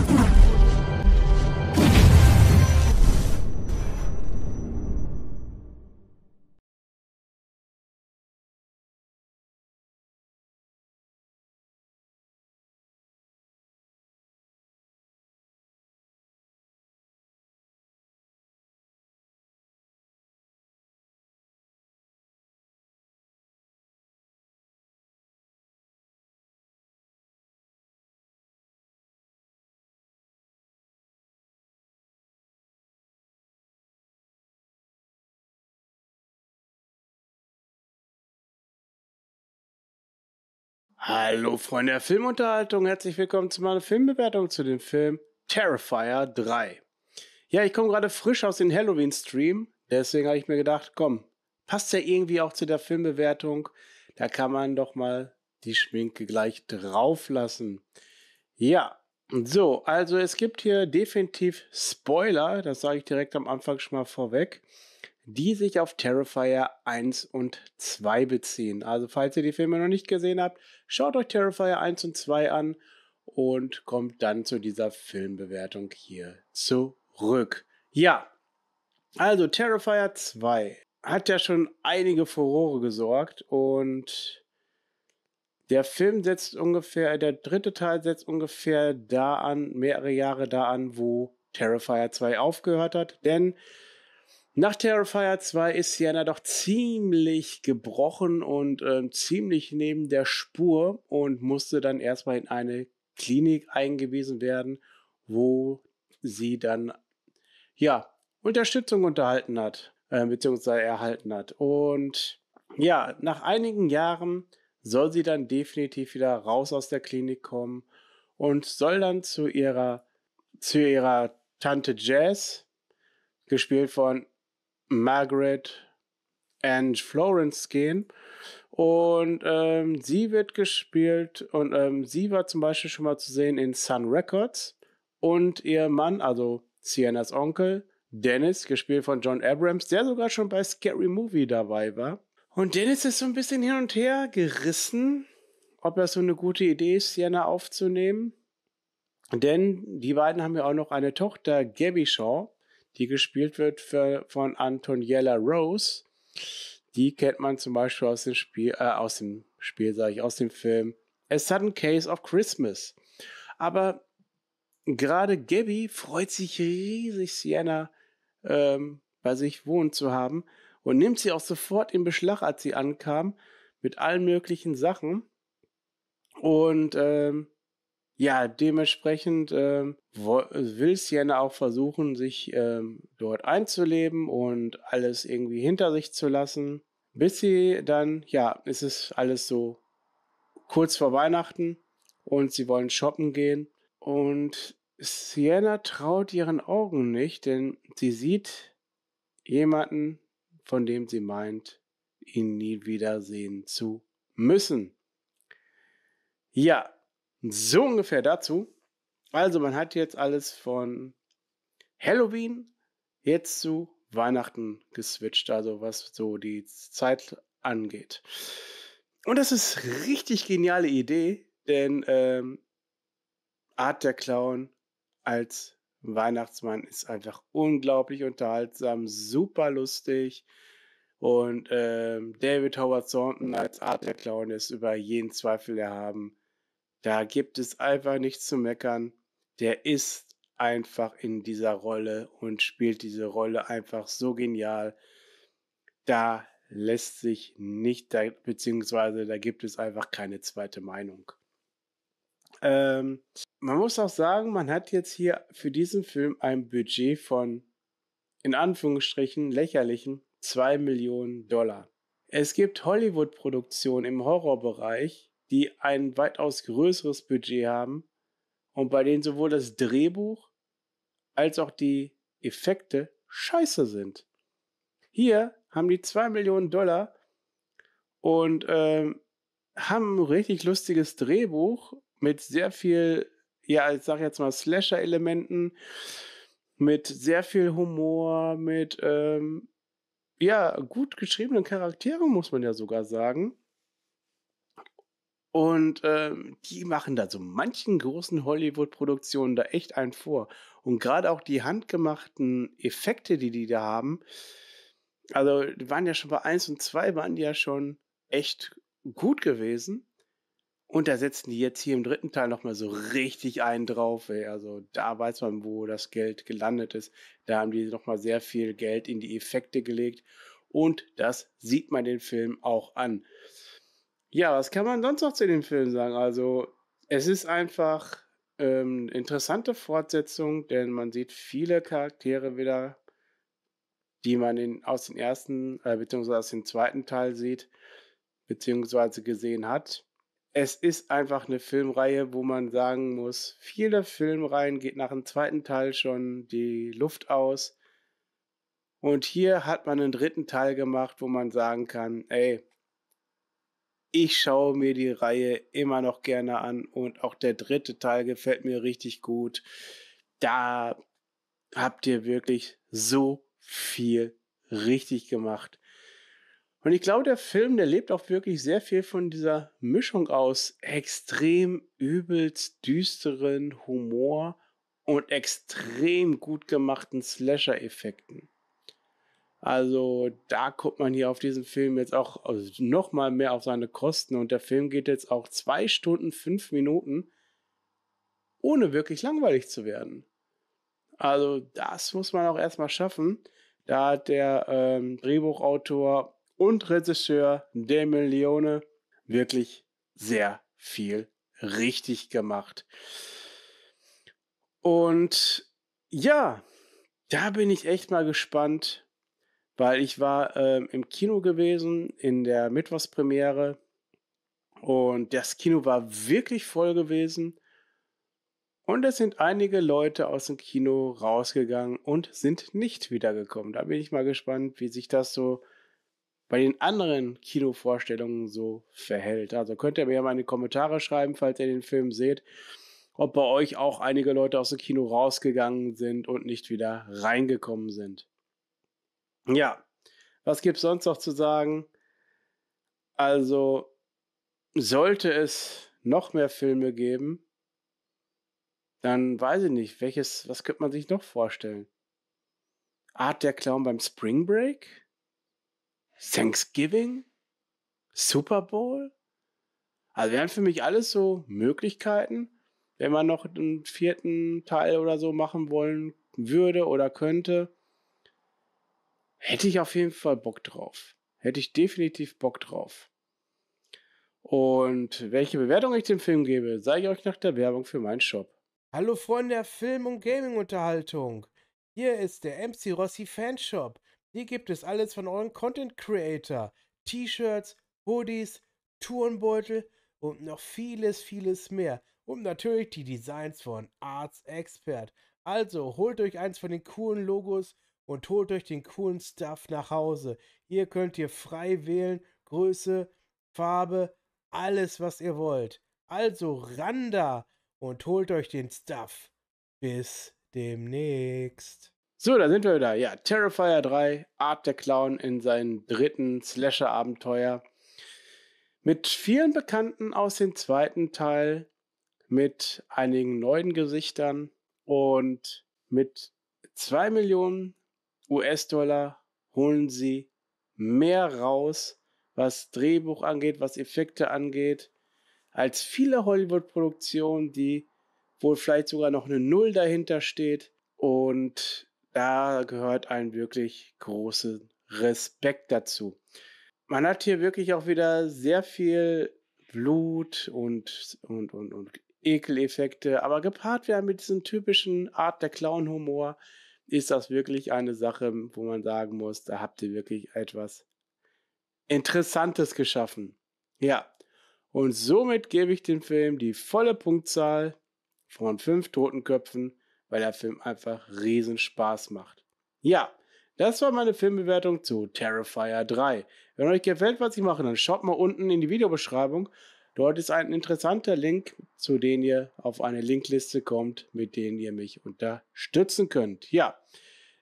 Thank you. Hallo Freunde der Filmunterhaltung, herzlich willkommen zu meiner Filmbewertung zu dem Film Terrifier 3. Ja, ich komme gerade frisch aus dem Halloween-Stream, deswegen habe ich mir gedacht, komm, passt ja irgendwie auch zu der Filmbewertung, da kann man doch mal die Schminke gleich drauf lassen. Ja, so, also es gibt hier definitiv Spoiler, das sage ich direkt am Anfang schon mal vorweg die sich auf Terrifier 1 und 2 beziehen. Also falls ihr die Filme noch nicht gesehen habt, schaut euch Terrifier 1 und 2 an und kommt dann zu dieser Filmbewertung hier zurück. Ja, also Terrifier 2 hat ja schon einige Furore gesorgt und der Film setzt ungefähr, der dritte Teil setzt ungefähr da an, mehrere Jahre da an, wo Terrifier 2 aufgehört hat, denn nach Terrifier 2 ist Sienna doch ziemlich gebrochen und äh, ziemlich neben der Spur und musste dann erstmal in eine Klinik eingewiesen werden, wo sie dann ja Unterstützung unterhalten hat, äh, beziehungsweise erhalten hat. Und ja, nach einigen Jahren soll sie dann definitiv wieder raus aus der Klinik kommen und soll dann zu ihrer, zu ihrer Tante Jazz, gespielt von Margaret and Florence gehen. Und ähm, sie wird gespielt und ähm, sie war zum Beispiel schon mal zu sehen in Sun Records. Und ihr Mann, also Siennas Onkel, Dennis, gespielt von John Abrams, der sogar schon bei Scary Movie dabei war. Und Dennis ist so ein bisschen hin und her gerissen, ob das so eine gute Idee ist, Sienna aufzunehmen. Denn die beiden haben ja auch noch eine Tochter, Gabby Shaw die gespielt wird für, von Antoniella Rose. Die kennt man zum Beispiel aus dem Spiel, äh, aus dem Spiel, sage ich, aus dem Film A Sudden Case of Christmas. Aber gerade Gabby freut sich riesig, Sienna ähm, bei sich wohnen zu haben und nimmt sie auch sofort in Beschlag, als sie ankam, mit allen möglichen Sachen. Und ähm, ja, dementsprechend ähm, will Sienna auch versuchen, sich ähm, dort einzuleben und alles irgendwie hinter sich zu lassen. Bis sie dann, ja, ist es alles so kurz vor Weihnachten und sie wollen shoppen gehen. Und Sienna traut ihren Augen nicht, denn sie sieht jemanden, von dem sie meint, ihn nie wiedersehen zu müssen. Ja, so ungefähr dazu. Also man hat jetzt alles von Halloween jetzt zu Weihnachten geswitcht, also was so die Zeit angeht. Und das ist richtig geniale Idee, denn ähm, Art der Clown als Weihnachtsmann ist einfach unglaublich unterhaltsam, super lustig. Und ähm, David Howard Thornton als Art der Clown ist über jeden Zweifel erhaben. Da gibt es einfach nichts zu meckern. Der ist einfach in dieser Rolle und spielt diese Rolle einfach so genial. Da lässt sich nicht, beziehungsweise da gibt es einfach keine zweite Meinung. Ähm, man muss auch sagen, man hat jetzt hier für diesen Film ein Budget von, in Anführungsstrichen, lächerlichen 2 Millionen Dollar. Es gibt Hollywood-Produktionen im Horrorbereich, die ein weitaus größeres Budget haben und bei denen sowohl das Drehbuch als auch die Effekte scheiße sind. Hier haben die 2 Millionen Dollar und ähm, haben ein richtig lustiges Drehbuch mit sehr viel, ja, ich sag jetzt mal Slasher-Elementen, mit sehr viel Humor, mit, ähm, ja, gut geschriebenen Charakteren, muss man ja sogar sagen. Und ähm, die machen da so manchen großen Hollywood-Produktionen da echt einen vor. Und gerade auch die handgemachten Effekte, die die da haben, also die waren ja schon bei 1 und 2, waren die ja schon echt gut gewesen. Und da setzen die jetzt hier im dritten Teil nochmal so richtig einen drauf. Ey. Also da weiß man, wo das Geld gelandet ist. Da haben die nochmal sehr viel Geld in die Effekte gelegt. Und das sieht man den Film auch an. Ja, was kann man sonst noch zu dem Film sagen? Also, es ist einfach ähm, interessante Fortsetzung, denn man sieht viele Charaktere wieder, die man in, aus dem ersten, äh, beziehungsweise aus dem zweiten Teil sieht, beziehungsweise gesehen hat. Es ist einfach eine Filmreihe, wo man sagen muss, viele Filmreihen geht nach dem zweiten Teil schon die Luft aus. Und hier hat man einen dritten Teil gemacht, wo man sagen kann, ey, ich schaue mir die Reihe immer noch gerne an und auch der dritte Teil gefällt mir richtig gut. Da habt ihr wirklich so viel richtig gemacht. Und ich glaube, der Film, der lebt auch wirklich sehr viel von dieser Mischung aus extrem übelst düsteren Humor und extrem gut gemachten Slasher-Effekten. Also da guckt man hier auf diesen Film jetzt auch also noch mal mehr auf seine Kosten und der Film geht jetzt auch zwei Stunden fünf Minuten, ohne wirklich langweilig zu werden. Also das muss man auch erstmal schaffen. Da hat der ähm, Drehbuchautor und Regisseur Damon Leone wirklich sehr viel richtig gemacht. Und ja, da bin ich echt mal gespannt, weil ich war äh, im Kino gewesen in der Mittwochspremiere und das Kino war wirklich voll gewesen. Und es sind einige Leute aus dem Kino rausgegangen und sind nicht wiedergekommen. Da bin ich mal gespannt, wie sich das so bei den anderen Kinovorstellungen so verhält. Also könnt ihr mir ja mal in die Kommentare schreiben, falls ihr den Film seht, ob bei euch auch einige Leute aus dem Kino rausgegangen sind und nicht wieder reingekommen sind. Ja, was gibt es sonst noch zu sagen? Also, sollte es noch mehr Filme geben, dann weiß ich nicht, welches, was könnte man sich noch vorstellen? Art der Clown beim Spring Break? Thanksgiving? Super Bowl? Also wären für mich alles so Möglichkeiten, wenn man noch einen vierten Teil oder so machen wollen würde oder könnte. Hätte ich auf jeden Fall Bock drauf. Hätte ich definitiv Bock drauf. Und welche Bewertung ich dem Film gebe, sage ich euch nach der Werbung für meinen Shop. Hallo Freunde der Film- und Gaming-Unterhaltung. Hier ist der MC Rossi Fanshop. Hier gibt es alles von euren Content Creator. T-Shirts, Hoodies, Tourenbeutel und noch vieles, vieles mehr. Und natürlich die Designs von Arts Expert. Also holt euch eins von den coolen Logos und holt euch den coolen Stuff nach Hause. Hier könnt ihr frei wählen, Größe, Farbe, alles, was ihr wollt. Also ran da und holt euch den Stuff. Bis demnächst. So, da sind wir wieder. Ja, Terrifier 3, Art der Clown in seinem dritten Slasher-Abenteuer. Mit vielen Bekannten aus dem zweiten Teil, mit einigen neuen Gesichtern und mit 2 Millionen US-Dollar holen sie mehr raus, was Drehbuch angeht, was Effekte angeht, als viele Hollywood-Produktionen, die wohl vielleicht sogar noch eine Null dahinter steht. Und da gehört ein wirklich großer Respekt dazu. Man hat hier wirklich auch wieder sehr viel Blut und, und, und, und Ekeleffekte, aber gepaart werden mit diesem typischen Art der Clown-Humor, ist das wirklich eine Sache, wo man sagen muss, da habt ihr wirklich etwas Interessantes geschaffen. Ja, und somit gebe ich dem Film die volle Punktzahl von fünf Totenköpfen, weil der Film einfach riesen Spaß macht. Ja, das war meine Filmbewertung zu Terrifier 3. Wenn euch gefällt, was ich mache, dann schaut mal unten in die Videobeschreibung Dort ist ein interessanter Link, zu dem ihr auf eine Linkliste kommt, mit denen ihr mich unterstützen könnt. Ja,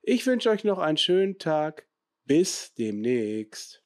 ich wünsche euch noch einen schönen Tag. Bis demnächst.